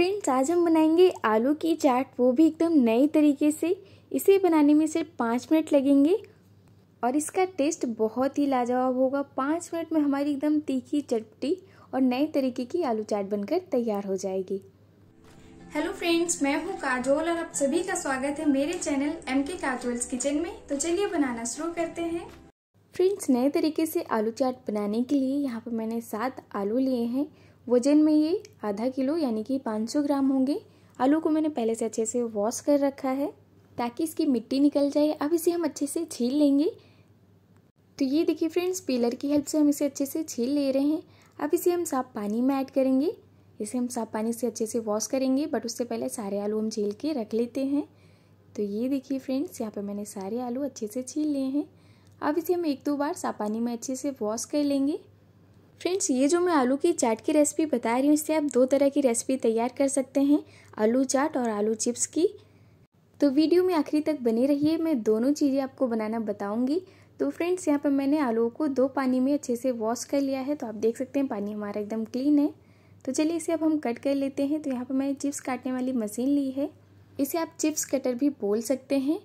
friends आज हम बनाएंगे आलू की चाट वो भी एकदम नए तरीके से इसे बनाने में सिर्फ पाँच मिनट लगेंगे और इसका टेस्ट बहुत ही लाजवाब होगा पाँच मिनट में हमारी एकदम तीखी चटपटी और नए तरीके की आलू चाट बनकर तैयार हो जाएगी हेलो फ्रेंड्स मैं हूं काजोल और आप सभी का स्वागत है मेरे चैनल एम के काजोल्स किचन में तो चलिए बनाना शुरू करते हैं फ्रेंड्स नए तरीके से आलू चाट बनाने के लिए यहाँ पर मैंने सात आलू लिए हैं वजन में ये आधा किलो यानी कि 500 ग्राम होंगे आलू को मैंने पहले से अच्छे से वॉश कर रखा है ताकि इसकी मिट्टी निकल जाए अब इसे हम अच्छे से छील लेंगे तो ये देखिए फ्रेंड्स पीलर की हेल्प से हम इसे अच्छे से छील ले रहे हैं अब इसे हम साफ पानी में ऐड करेंगे इसे हम साफ पानी से अच्छे से वॉश करेंगे बट उससे पहले सारे आलू हम छील के रख लेते हैं तो ये देखिए फ्रेंड्स यहाँ पर मैंने सारे आलू अच्छे से छील लिए हैं अब इसे हम एक दो बार सापानी में अच्छे से वॉश कर लेंगे फ्रेंड्स ये जो मैं आलू की चाट की रेसिपी बता रही हूँ इससे आप दो तरह की रेसिपी तैयार कर सकते हैं आलू चाट और आलू चिप्स की तो वीडियो में आखिरी तक बने रहिए मैं दोनों चीज़ें आपको बनाना बताऊँगी तो फ्रेंड्स यहाँ पर मैंने आलू को दो पानी में अच्छे से वॉश कर लिया है तो आप देख सकते हैं पानी हमारा एकदम क्लीन है तो चलिए इसे अब हम कट कर लेते हैं तो यहाँ पर मैंने चिप्स काटने वाली मशीन ली है इसे आप चिप्स कटर भी बोल सकते हैं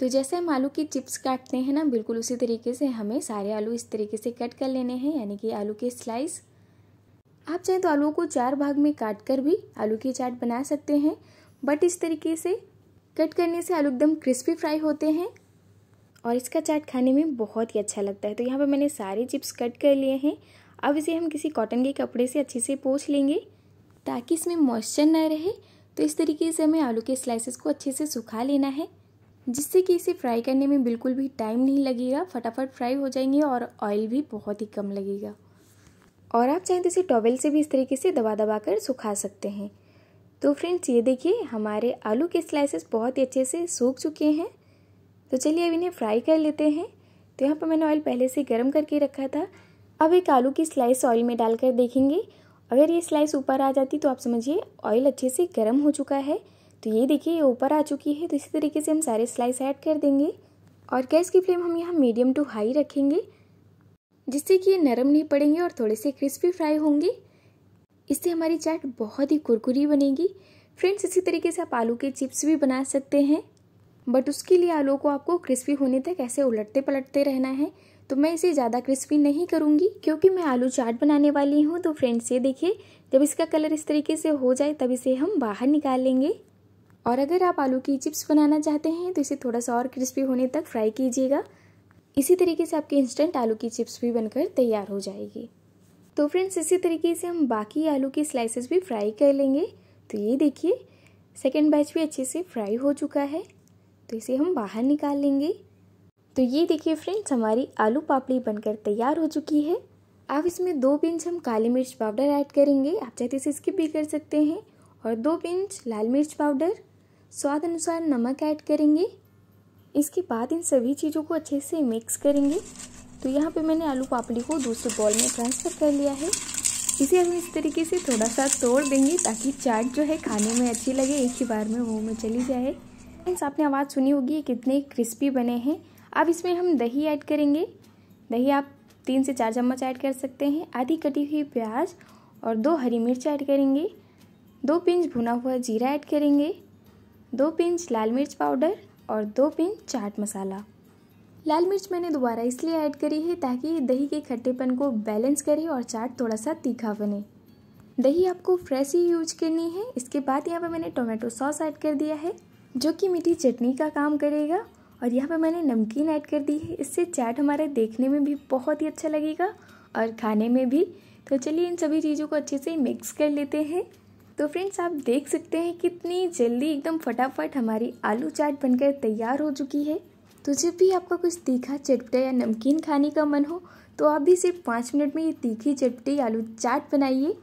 तो जैसे हम आलू की चिप्स काटते हैं ना बिल्कुल उसी तरीके से हमें सारे आलू इस तरीके से कट कर लेने हैं यानी कि आलू के स्लाइस आप चाहें तो आलू को चार भाग में काट कर भी आलू की चाट बना सकते हैं बट इस तरीके से कट करने से आलू एकदम क्रिस्पी फ्राई होते हैं और इसका चाट खाने में बहुत ही अच्छा लगता है तो यहाँ पर मैंने सारे चिप्स कट कर लिए हैं अब इसे हम किसी कॉटन के कपड़े से अच्छे से पोछ लेंगे ताकि इसमें मॉइस्चर ना रहे तो इस तरीके से हमें आलू के स्लाइसेस को अच्छे से सुखा लेना है जिससे कि इसे फ्राई करने में बिल्कुल भी टाइम नहीं लगेगा फटाफट फ्राई हो जाएंगे और ऑयल भी बहुत ही कम लगेगा और आप चाहें तो इसे टॉवेल से भी इस तरीके से दबा दबा कर सुखा सकते हैं तो फ्रेंड्स ये देखिए हमारे आलू के स्लाइसेस बहुत ही अच्छे से सूख चुके हैं तो चलिए अब इन्हें फ्राई कर लेते हैं तो यहाँ पर मैंने ऑयल पहले से गर्म करके रखा था अब एक आलू की स्लाइस ऑयल में डालकर देखेंगे अगर ये स्लाइस ऊपर आ जाती तो आप समझिए ऑयल अच्छे से गर्म हो चुका है तो ये देखिए ये ऊपर आ चुकी है तो इसी तरीके से हम सारे स्लाइस ऐड कर देंगे और गैस की फ्लेम हम यहाँ मीडियम टू हाई रखेंगे जिससे कि ये नरम नहीं पड़ेंगे और थोड़े से क्रिस्पी फ्राई होंगे इससे हमारी चाट बहुत ही कुरकुरी बनेगी फ्रेंड्स इसी तरीके से आप आलू के चिप्स भी बना सकते हैं बट उसके लिए आलू को आपको क्रिस्पी होने तक ऐसे उलटते पलटते रहना है तो मैं इसे ज़्यादा क्रिस्पी नहीं करूँगी क्योंकि मैं आलू चाट बनाने वाली हूँ तो फ्रेंड्स ये देखिए जब इसका कलर इस तरीके से हो जाए तब इसे हम बाहर निकाल लेंगे और अगर आप आलू की चिप्स बनाना चाहते हैं तो इसे थोड़ा सा और क्रिस्पी होने तक फ्राई कीजिएगा इसी तरीके से आपके इंस्टेंट आलू की चिप्स भी बनकर तैयार हो जाएगी तो फ्रेंड्स इसी तरीके से हम बाकी आलू की स्लाइसेस भी फ्राई कर लेंगे तो ये देखिए सेकेंड बैच भी अच्छे से फ्राई हो चुका है तो इसे हम बाहर निकाल लेंगे तो ये देखिए फ्रेंड्स हमारी आलू पापड़ी बनकर तैयार हो चुकी है अब इसमें दो पिंच हम काली मिर्च पाउडर ऐड करेंगे आप चाहते तो इसे स्किप भी कर सकते हैं और दो पिंच लाल मिर्च पाउडर स्वाद अनुसार नमक ऐड करेंगे इसके बाद इन सभी चीज़ों को अच्छे से मिक्स करेंगे तो यहाँ पे मैंने आलू पापड़ी को दूसरे बॉल में ट्रांसफ़र कर लिया है इसे हम इस तरीके से थोड़ा सा तोड़ देंगे ताकि चाट जो है खाने में अच्छी लगे एक ही बार में वो में चली जाए फ्रेंड्स आपने आवाज़ सुनी होगी कितने क्रिस्पी बने हैं अब इसमें हम दही ऐड करेंगे दही आप तीन से चार चम्मच ऐड कर सकते हैं आधी कटी हुई प्याज और दो हरी मिर्च ऐड करेंगे दो पिंच भुना हुआ जीरा ऐड करेंगे दो पिंच लाल मिर्च पाउडर और दो पिंच चाट मसाला लाल मिर्च मैंने दोबारा इसलिए ऐड करी है ताकि दही के खट्टेपन को बैलेंस करे और चाट थोड़ा सा तीखा बने दही आपको फ्रेश ही यूज करनी है इसके बाद यहाँ पर मैंने टोमेटो सॉस ऐड कर दिया है जो कि मीठी चटनी का काम करेगा और यहाँ पर मैंने नमकीन ऐड कर दी है इससे चाट हमारे देखने में भी बहुत ही अच्छा लगेगा और खाने में भी तो चलिए इन सभी चीज़ों को अच्छे से मिक्स कर लेते हैं तो फ्रेंड्स आप देख सकते हैं कितनी जल्दी एकदम फटाफट हमारी आलू चाट बनकर तैयार हो चुकी है तो जब भी आपका कुछ तीखा चटपटा या नमकीन खाने का मन हो तो आप भी सिर्फ पाँच मिनट में ये तीखी चटपटी आलू चाट बनाइए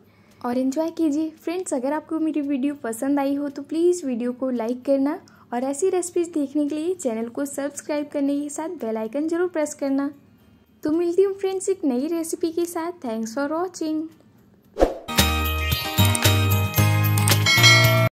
और इन्जॉय कीजिए फ्रेंड्स अगर आपको मेरी वीडियो पसंद आई हो तो प्लीज़ वीडियो को लाइक करना और ऐसी रेसिपीज देखने के लिए चैनल को सब्सक्राइब करने के साथ बेल आइकन जरूर प्रेस करना तो मिलती हूँ फ्रेंड्स एक नई रेसिपी के साथ थैंक्स फॉर वॉचिंग